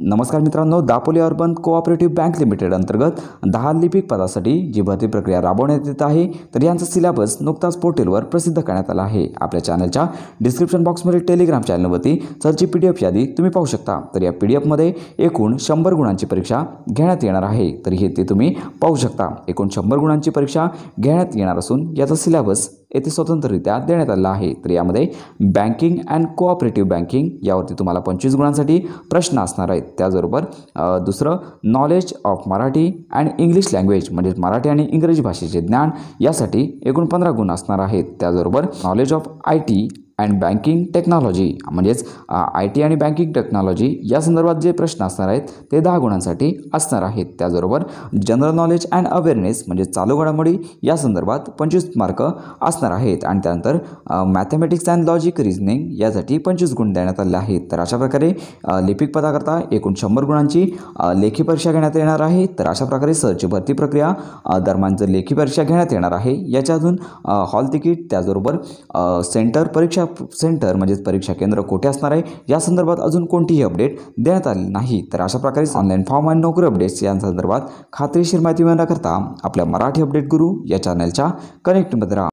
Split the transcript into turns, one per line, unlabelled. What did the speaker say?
नमस्कार मित्रांनो Dapoli urban cooperative bank limited अंतर्गत दहा लिपिक पदासाठी जी भरती प्रक्रिया राबवण्यात येत आहे तर यांचा सिलेबस नुकताच पोर्टलवर प्रसिद्ध करण्यात आला आहे आपल्या चॅनलच्या डिस्क्रिप्शन बॉक्समध्ये टेलिग्राम चॅनलवरती सरची पी डी एफ यादी तुम्ही पाहू शकता तर या पी डी एफमध्ये एकूण शंभर गुणांची परीक्षा घेण्यात येणार आहे तर हे ते तुम्ही पाहू शकता एकूण शंभर गुणांची परीक्षा घेण्यात येणार असून याचा सिलेबस येथे स्वतंत्ररित्या देण्यात आलं आहे तर यामध्ये बँकिंग अँड कोऑपरेटिव्ह बँकिंग यावरती तुम्हाला पंचवीस गुणांसाठी प्रश्न असणार आहेत त्याचबरोबर दुसरं knowledge of Marathi and English language म्हणजेच मराठी आणि इंग्रजी भाषेचे ज्ञान यासाठी एकूण पंधरा गुण असणार आहेत त्याचबरोबर knowledge of I T and banking technology म्हणजेच आय टी आणि बँकिंग टेक्नॉलॉजी या संदर्भात जे प्रश्न असणार आहेत ते दहा गुणांसाठी असणार आहेत त्याचबरोबर जनरल नॉलेज अँड अवेअरनेस म्हणजे चालू घडामोडी या संदर्भात पंचवीस मार्क असणार आहेत आणि त्यानंतर मॅथमॅटिक्स अँड लॉजिक रिजनिंग यासाठी पंचवीस गुण देण्यात आले आहेत तर अशा प्रकारे लिपिक पदाकरता एकूण शंभर गुणांची लेखी परीक्षा घेण्यात येणार आहे तर अशा प्रकारे सरची भरती प्रक्रिया दरम्यान जर लेखी परीक्षा घेण्यात येणार आहे याच्या अजून हॉल तिकीट त्याचबरोबर सेंटर परीक्षा सेंटर म्हणजेच परीक्षा केंद्र कोठे असणार आहे या संदर्भात अजून कोणतीही अपडेट देण्यात आली नाही तर अशा प्रकारे ऑनलाईन फॉर्म आणि नोकरी अपडेट्स यांसंदर्भात खात्रीशीर माहिती मिळण्याकरता आपल्या मराठी अपडेट गुरु या चॅनलच्या कनेक्टमध्ये राहा